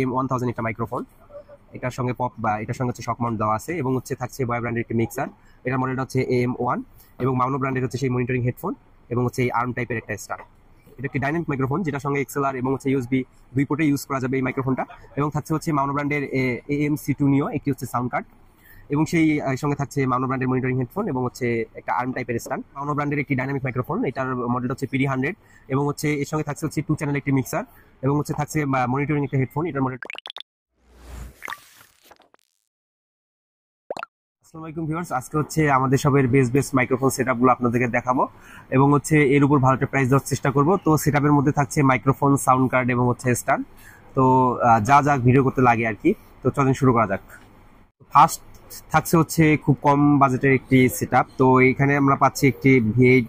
M one thousand একটা microphone এটার সঙ্গে পপ বা এটার সঙ্গে হচ্ছে শক দেওয়া আছে এবং হচ্ছে থাকছে বয় ব্র্যান্ডের একটি মিক্সার এটার মডেলটা হচ্ছে এম ওয়ান এবং মাউনো ব্র্যান্ডের হচ্ছে সেই মনিটরিং হেডফোন এবং হচ্ছে এই আর্ম টাইপের একটা স্টার এটা একটি ডাইনামিক মাইক্রোফোন যেটার সঙ্গে আর এবং হচ্ছে ইউএসবি দুই পোর্টে ইউজ করা যাবে এই মাইক্রোফোনটা এবং থাকছে হচ্ছে মাউনো ব্র্যান্ডের এ এম সি টু নিও একটি হচ্ছে সাউন্ড কার্ড এবং সেই সঙ্গে থাকছে মাউনো ব্র্যান্ডের মনিটরিং হেডফোন এবং হচ্ছে একটা আর্ম টাইপের স্ট্যান্ড মাউনো ব্র্যান্ডের একটি ডাইনামিক মাইক্রোফোন এটার মডেলটা হচ্ছে পিডি হান্ড্রেড এবং হচ্ছে এর সঙ্গে থাকছে হচ্ছে টু চ্যানেল একটি মিক্সার এবং হচ্ছে থাকছে মনিটরিং একটা হেডফোন এটার মডেল আসসালামু আলাইকুম ভিউয়ার্স আজকে হচ্ছে আমাদের সবের বেস্ট বেস্ট মাইক্রোফোন সেটআপগুলো আপনাদেরকে দেখাবো এবং হচ্ছে এর উপর ভালো একটা প্রাইস দেওয়ার চেষ্টা করবো তো সেটআপের মধ্যে থাকছে মাইক্রোফোন সাউন্ড কার্ড এবং হচ্ছে স্ট্যান্ড তো যা যা ভিডিও করতে লাগে আর কি তো চলেন শুরু করা যাক ফার্স্ট থাকছে হচ্ছে খুব কম বাজেটের একটি সেট তো এখানে আমরা পাচ্ছি একটি ভিএইট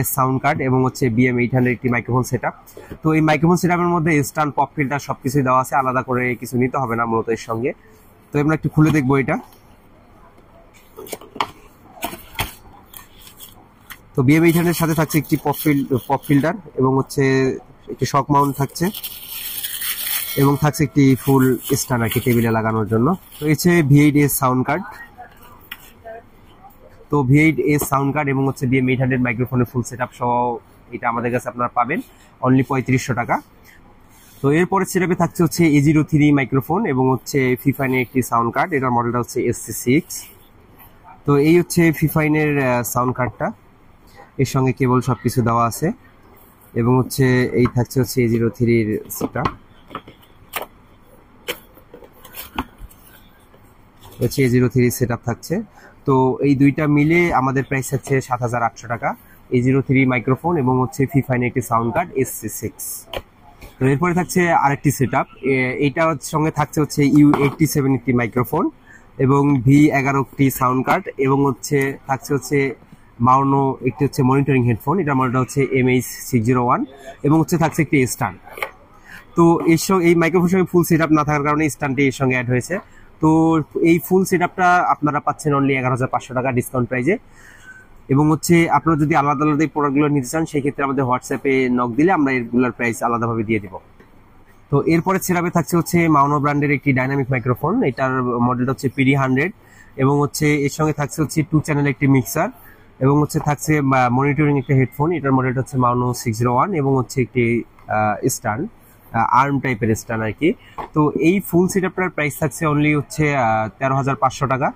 এস সাউন্ড কার্ড এবং হচ্ছে বিএম এইট একটি মাইক্রোফোন সেট তো এই মাইক্রোফোন সেট মধ্যে স্টান পপ ফিল্টার সব কিছুই দেওয়া আছে আলাদা করে কিছু নিতে হবে না মূলত এর সঙ্গে তো আমরা একটু খুলে দেখবো এটা তো বিএম এইট সাথে থাকছে একটি পপ ফিল্ড পপ ফিল্টার এবং হচ্ছে একটি শক মাউন্ট থাকছে এবং থাকছে একটি ফুল স্ট্যান্ড আর কি টেবিলে লাগানোর জন্য রয়েছে ভিএইট এস সাউন্ড কার্ড তো ভিএইট এস সাউন্ড কার্ড এবং হচ্ছে বিএম এইট হান্ড্রেড মাইক্রোফোনের ফুল সেট সহ এটা আমাদের কাছে আপনারা পাবেন অনলি পঁয়ত্রিশশো টাকা তো এরপরে সেটাপে থাকছে হচ্ছে এ জিরো থ্রি মাইক্রোফোন এবং হচ্ছে ফিফাইনের একটি সাউন্ড কার্ড এটার মডেলটা হচ্ছে সি সিক্স তো এই হচ্ছে ফিফাইনের সাউন্ড কার্ডটা এর সঙ্গে কেবল সব কিছু দেওয়া আছে এবং হচ্ছে এই থাকছে হচ্ছে এ জিরো থ্রির সেটা হচ্ছে এ জিরো থ্রি সেট থাকছে তো এই দুইটা মিলে আমাদের প্রাইস হচ্ছে সাত হাজার আটশো টাকা এ জিরো থ্রি মাইক্রোফোন এবং হচ্ছে ফিফাইন একটি সাউন্ড কার্ড এস সিক্স তো এরপরে থাকছে আরেকটি সেট আপ এইটা সঙ্গে থাকছে হচ্ছে ইউ এইটটি সেভেন একটি মাইক্রোফোন এবং ভি এগারোটি সাউন্ড কার্ড এবং হচ্ছে থাকছে হচ্ছে মাউনো একটি হচ্ছে মনিটরিং হেডফোন এটা মডেলটা হচ্ছে M H six zero one এবং হচ্ছে থাকছে একটি স্ট্যান্ড তো এর সঙ্গে এই মাইক্রোফোনের সঙ্গে ফুল সেট আপ না থাকার কারণে স্ট্যান্ডটি এর সঙ্গে অ্যাড হয়েছে তো এই ফুল সেটআপটা আপনারা পাচ্ছেন অনলি এগারো হাজার পাঁচশো টাকা ডিসকাউন্ট প্রাইজে এবং হচ্ছে আপনারা যদি আলাদা আলাদা এই প্রোডাক্টগুলো নিতে চান সেই ক্ষেত্রে আমাদের হোয়াটসঅ্যাপে নক দিলে আমরা এগুলোর প্রাইস আলাদাভাবে দিয়ে দেবো তো এরপরে সেরাবে থাকছে হচ্ছে মাউনো ব্র্যান্ডের একটি ডাইনামিক মাইক্রোফোন এটার মডেলটা হচ্ছে পিডি হান্ড্রেড এবং হচ্ছে এর সঙ্গে থাকছে হচ্ছে টু চ্যানেল একটি মিক্সার এবং হচ্ছে থাকছে মনিটরিং একটা হেডফোন এটার মডেলটা হচ্ছে মাউনো সিক্স জিরো ওয়ান এবং হচ্ছে একটি স্ট্যান্ড আর্ম টাইপের স্টান আর কি তো এই ফুল সেটআপটার প্রাইস থাকছে অনলি হচ্ছে তেরো হাজার পাঁচশো টাকা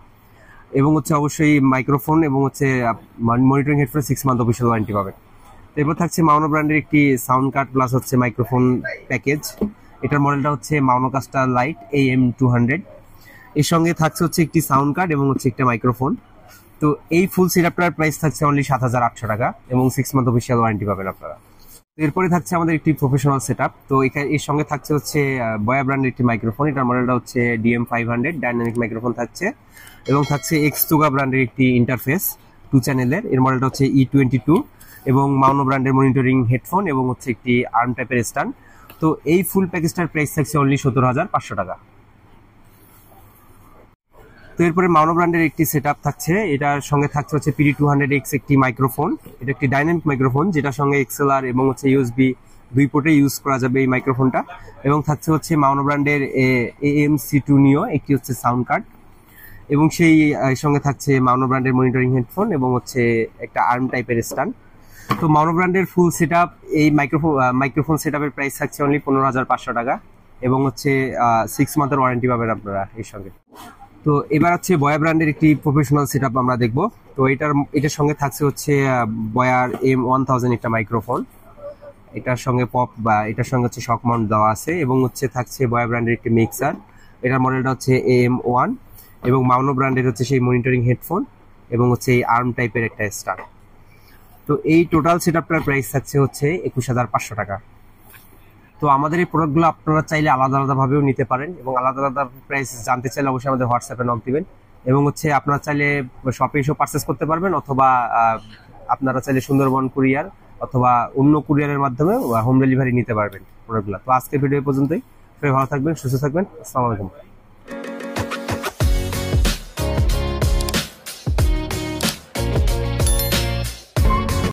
এবং হচ্ছে অবশ্যই মাইক্রোফোন এবং হচ্ছে monitoring headphone six month official warranty পাবেন এরপর থাকছে মাউনো ব্র্যান্ডের একটি সাউন্ড কার্ড প্লাস হচ্ছে মাইক্রোফোন প্যাকেজ এটার মডেলটা হচ্ছে Maono caster lite A M two hundred এর সঙ্গে থাকছে হচ্ছে একটি সাউন্ড কার্ড এবং হচ্ছে একটা মাইক্রোফোন তো এই ফুল সেটআপটার প্রাইস থাকছে অনলি সাত হাজার আটশো টাকা এবং সিক্স মান্থ অফিসিয়াল ওয়ারেন্টি পাবেন আপনারা এরপরে থাকছে আমাদের একটি প্রফেশনাল সেট তো এখানে এর সঙ্গে থাকছে হচ্ছে বয়া ব্র্যান্ডের একটি মাইক্রোফোন এটার মডেলটা হচ্ছে DM five hundred dynamic microphone থাকছে এবং থাকছে এক্স ব্র্যান্ডের একটি ইন্টারফেস টু চ্যানেলের এর মডেলটা হচ্ছে ই টোয়েন্টি টু এবং মাউনো ব্র্যান্ডের মনিটরিং হেডফোন এবং হচ্ছে একটি আর্ম টাইপের স্ট্যান্ড তো এই ফুল প্যাকেজটার প্রাইস থাকছে অনলি সতেরো হাজার পাঁচশো টাকা তো এরপরে মাউনো ব্র্যান্ডের একটি সেট থাকছে এটার সঙ্গে থাকছে হচ্ছে পিডি টু হান্ড্রেড এক্স একটি মাইক্রোফোন এটা একটি ডাইনামিক মাইক্রোফোন যেটার সঙ্গে আর এবং হচ্ছে ইউএসবি দুই পোর্টে ইউজ করা যাবে এই মাইক্রোফোনটা এবং থাকছে হচ্ছে মাউনো ব্র্যান্ডের এ এম সি টু নিও একটি হচ্ছে সাউন্ড কার্ড এবং সেই সঙ্গে থাকছে মাউনো ব্র্যান্ডের মনিটরিং হেডফোন এবং হচ্ছে একটা আর্ম টাইপের স্ট্যান্ড তো মাউনো ব্র্যান্ডের ফুল সেট এই মাইক্রোফোন মাইক্রোফোন সেট আপের প্রাইস থাকছে অনলি পনেরো হাজার পাঁচশো টাকা এবং হচ্ছে সিক্স মান্থের ওয়ারেন্টি পাবেন আপনারা এই সঙ্গে তো এবার হচ্ছে বয়া ব্র্যান্ডের একটি প্রফেশনাল সেট আমরা দেখব তো এটার এটার সঙ্গে থাকছে হচ্ছে বয়ার এম ওয়ান একটা মাইক্রোফোন এটার সঙ্গে পপ বা এটার সঙ্গে হচ্ছে শক মাউন্ট দেওয়া আছে এবং হচ্ছে থাকছে বয়া ব্র্যান্ডের একটি মিক্সার এটার মডেলটা হচ্ছে এম ওয়ান এবং মাউনো ব্র্যান্ডের হচ্ছে সেই মনিটরিং হেডফোন এবং হচ্ছে এই আর্ম টাইপের একটা স্টার তো এই টোটাল সেট প্রাইস থাকছে হচ্ছে একুশ হাজার পাঁচশো টাকা তো আমাদের এই প্রোডাক্টগুলো আপনারা চাইলে আলাদা আলাদাভাবেও নিতে পারেন এবং আলাদা আলাদা প্রাইস জানতে চাইলে অবশ্যই আমাদের হোয়াটসঅ্যাপে নক দিবেন এবং হচ্ছে আপনারা চাইলে শপে এসেও পারচেস করতে পারবেন অথবা আপনারা চাইলে সুন্দরবন কুরিয়ার অথবা অন্য কুরিয়ারের মাধ্যমে হোম ডেলিভারি নিতে পারবেন প্রোডাক্টগুলো তো আজকের ভিডিও পর্যন্তই ভালো থাকবেন সুস্থ থাকবেন আসসালামু আলাইকুম